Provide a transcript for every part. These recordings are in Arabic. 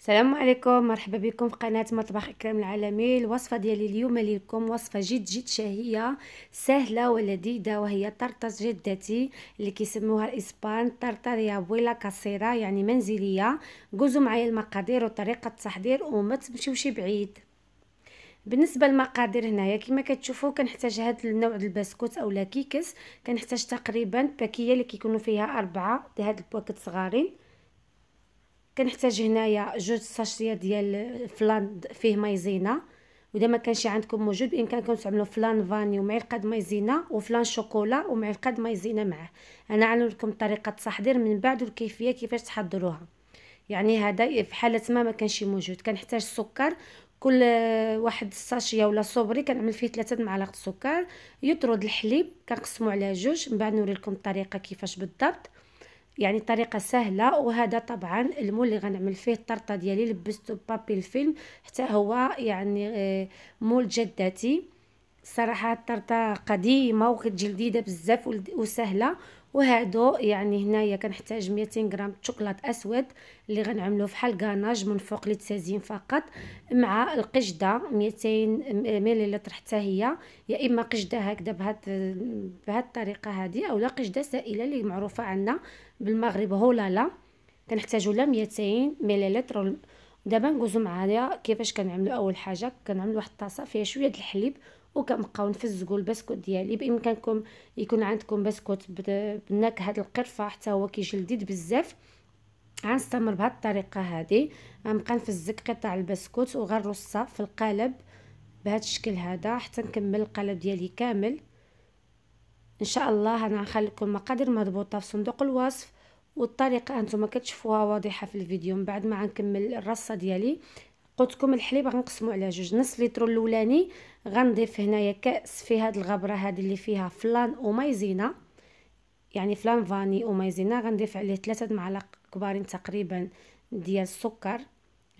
السلام عليكم مرحبا بكم في قناه مطبخ اكرام العالمي الوصفه ديالي اليوم لكم وصفه جد جد شهيه سهله ولذيذه وهي طرطاس جدتي اللي كيسموها الاسبان يا بويلا كاسيرا يعني منزليه جوزوا معايا المقادير وطريقه التحضير وما تمشيوش بعيد بالنسبه للمقادير هنايا كما كتشوفوا كنحتاج هذا النوع ديال البسكوت اولا كيكس كنحتاج تقريبا باكيه اللي كيكونوا فيها اربعه ديال هاد البواكت صغارين كنحتاج هنايا جوج ساشيه ديال فلان فيه مايزينا واذا ما كانش عندكم موجود بامكانكم تعملوا فلان فاني ومعلقه مايزينا وفلان شوكولا ومعلقه مايزينا معه انا عامل لكم طريقه التحضير من بعد والكيفيه كيفاش تحضروها يعني هذا في حاله ما ما كانش موجود كنحتاج السكر كل واحد ساشيه ولا صوبري كنعمل فيه ثلاثه معالق سكر يطرد الحليب كنقسمو على جوج من بعد نوري لكم الطريقه كيفاش بالضبط يعني طريقه سهله وهذا طبعا المول اللي غنعمل فيه الطرطه ديالي لبستو بابي الفيلم حتى هو يعني آه، مول جداتي صراحه الطرطه قديمه وكتجي لذيذه بزاف وسهله وهادو يعني هنايا كنحتاج 200 غرام شوكولات اسود اللي غنعملوه فحال كاناج من فوق للتزيين فقط مع القشده 200 مليلتر حتى هي يا اما قشده هكذا بهاد بهاد الطريقه هذه اولا قشده سائله اللي معروفه عندنا بالمغرب هولندا كنحتاجو لا 200 مليلتر دابا نقوزو معايا كيفاش كنعملو اول حاجه كنعمل واحد الطاسه فيها شويه د الحليب وكنبقاو نفزقو البسكوت ديالي بامكانكم يكون عندكم بسكوت بنكهه القرفه حتى هو كيجي لذيذ بزاف غنستمر بهاد الطريقه هادي غنبقى نفزك قطع البسكوت وغنرصها في القالب بهاد الشكل هذا حتى نكمل القالب ديالي كامل ان شاء الله انا هخليكم مقادير مضبوطه في صندوق الوصف والطريقه انتم كتشوفوها واضحه في الفيديو من بعد ما غنكمل الرصه ديالي قلت لكم الحليب غنقسمو على جوج نص لتر الاولاني غنضيف هنايا كاس في هاد الغبره هذه اللي فيها فلان ومايزينا يعني فلان فاني ومايزينا غنضيف عليه ثلاثه معالق كبارين تقريبا ديال السكر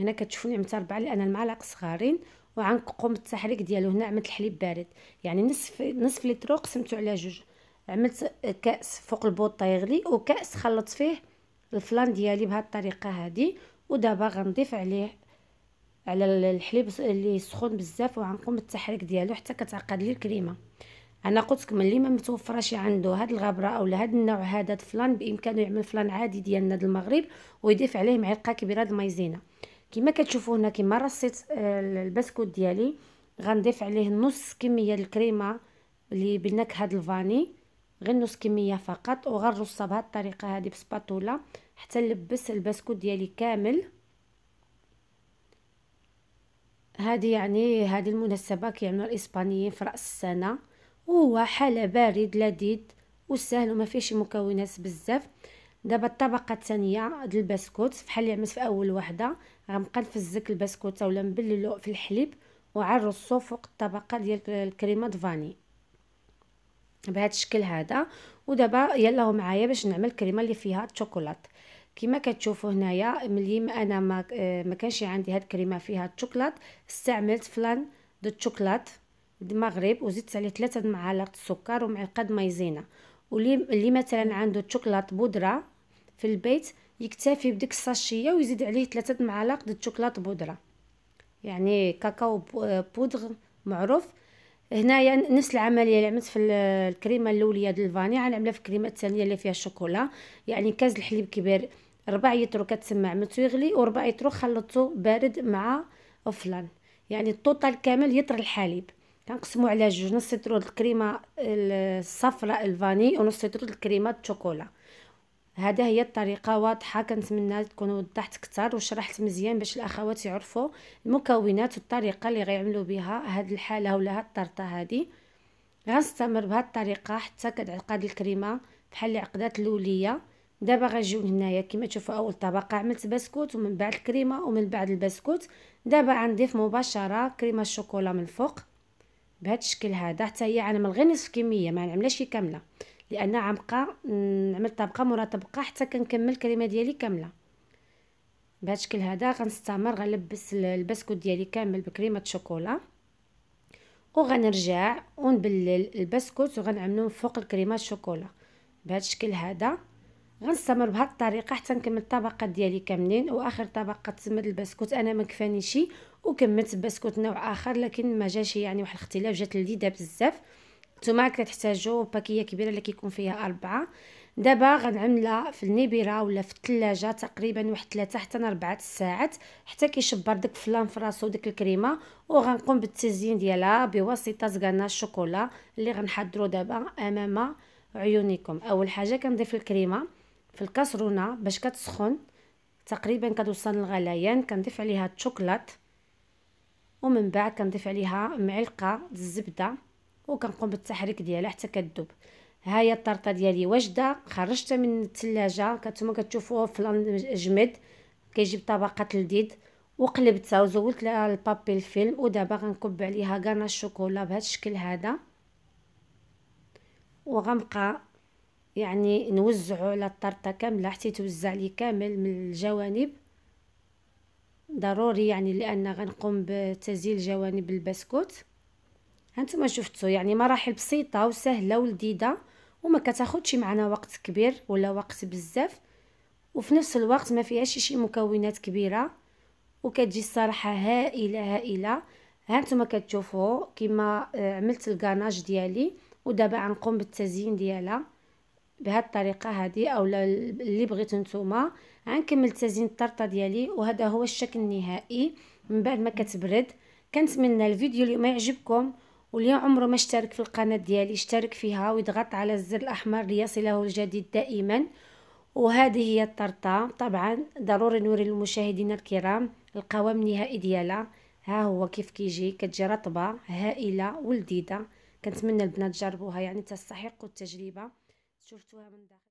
هنا كتشوفوني عملت اربعه لان المعالق صغارين وعنقوم بالتحريك ديالو هنا عملت الحليب بارد يعني نصف نصف لتر قسمته على جوج عملت كاس فوق البوطه يغلي وكاس خلطت فيه الفلان ديالي بهاد الطريقه هادي ودابا غنضيف عليه على الحليب اللي سخون بزاف وغنقوم بالتحريك ديالو حتى كتعقد لي الكريمه انا قلت لكم اللي ما متوفرش عنده هاد الغبره اولا هاد النوع هذا فلان بامكانه يعمل فلان عادي ديالنا د المغرب ويضيف عليه معلقه كبيره د المايزينا كما كتشوفوا هنا كما رصيت آه، البسكوت ديالي غنضيف عليه نص كميه الكريمه اللي بنكهه الفاني غير نص كميه فقط وغنرص بهذه الطريقه هذه بسباتولا حتى نلبس البسكوت ديالي كامل هذه يعني هذه المناسبه كيعملوا الاسبانيين في راس السنه وهو حلا بارد لذيذ وسهل وما فيهش مكونات بزاف دابا الطبقه الثانيه ديال البسكوت بحال اللي عملت في اول وحده غنبقى نفزك البسكوت ولا نبللو في الحليب وعرصو فوق الطبقه ديال الكريمه فاني بهذا الشكل هذا ودابا يلا معايا باش نعمل كريمه اللي فيها الشوكولات كما كتشوفوا هنايا ملي ما انا ما آه، ما كانش عندي هاد الكريمه فيها الشوكولات استعملت فلان دو الشوكولات المغرب وزدت عليه ثلاثة معالق السكر ومعلقه مايزينا واللي اللي مثلا عنده الشوكولات بودره في البيت يكتفي بديك الساشيه ويزيد عليه ثلاثة معالق د الشوكولات بودره يعني كاكاو آه، بودغ معروف هنايا نفس العمليه اللي عملت في الكريمه الاوليه ديال الفاني غنعملها يعني في الكريمه الثانيه اللي فيها الشوكولا يعني كاز الحليب كبير ربع يترو كتسمى عملتو يغلي و يترو خلطته بارد مع فلان يعني الطوطال كامل يطر الحليب كنقسمو على جوج نص يترو الكريمه الصفراء الفاني ونص يترو الكريمه الشوكولا هذا هي الطريقه واضحه كنتمنى تكون وضحت كتر وشرحت مزيان باش الاخوات يعرفوا المكونات والطريقه اللي غيعملوا بها هاد الحاله ولا هاد الطرطه هذه غنستمر بهاد الطريقه حتى كتعقد الكريمه بحال اللي عقدات الاوليه دابا غنجيو لهنايا كما تشوفوا اول طبقه عملت بسكوت ومن بعد الكريمه ومن بعد البسكوت دابا غنضيف مباشره كريمه الشوكولا من الفوق بهذا الشكل هذا حتى هي انا غير نصف كميه ما نعملهاش كامله لان عمقه نعمل طبقه مورا طبقه حتى كنكمل الكلمه ديالي كامله بهذا الشكل هذا غنستمر غنلبس البسكوت ديالي كامل بكريمه شوكولا وغنرجع ونبلل البسكوت وغنعملو فوق الكريمه الشوكولا بهذا الشكل هذا غنستمر بهذه الطريقه حتى نكمل الطبقات ديالي كاملين واخر طبقه تسمى البسكوت انا ما كفانيش وكملت بسكوت نوع اخر لكن ما جاش يعني واحد الاختلاف جات لذيذه بزاف نتوما كتحتاجوا باكيه كبيره اللي كيكون فيها اربعه دابا غنعملها في النبيره ولا في الثلاجه تقريبا واحد 3 حتى 4 ساعات حتى كيشبر داك الفلان في راسو ديك الكريمه وغنقوم بالتزيين ديالها بواسطه كانا الشوكولا اللي غنحضروا دابا امام عيونكم اول حاجه كنضيف الكريمه في الكاسرونه باش كتسخن تقريبا كتوصل للغليان كنضيف عليها الشوكولات ومن بعد كنضيف عليها معلقه الزبده وكنقوم بالتحريك ديالها حتى كذوب ها هي الطرطه ديالي واجده خرجتها من الثلاجه كنتوما كتشوفوها في الجمد كيجيب طبقه لذيذ وقلبتها وزولت لها البابي الفيلم ودابا غنكب عليها كانا الشوكولا بهذا الشكل هذا وغنبقى يعني نوزعو على الطرطه كامله حتى يتوزع لي كامل من الجوانب ضروري يعني لان غنقوم بتزيل جوانب البسكوت هانتوما شفتوا يعني مراحل بسيطه وسهله ولذيذه وما كتاخذش معنا وقت كبير ولا وقت بزاف وفي نفس الوقت ما فيهاش شي مكونات كبيره وكتجي الصراحه هائله هائله هانتوما كتشوفوا كما آه، عملت الكاناج ديالي ودابا غنقوم بالتزيين ديالها بهاد الطريقه هذه اولا اللي بغيتو نتوما غنكمل تزيين الطرطه ديالي وهذا هو الشكل النهائي من بعد ما كتبرد كنتمنى الفيديو اليوم يعجبكم واللي عمره ما اشترك في القناة ديالي اشترك فيها ويضغط على الزر الأحمر ليصله الجديد دائما وهذه هي الطرطة طبعا ضروري نوري للمشاهدين الكرام القوام النهائي ديالها ها هو كيف كيجي كتجي رطبة هائلة ولذيذة كنتمنى البنات تجربوها يعني تستحق التجربة شفتوها من داخل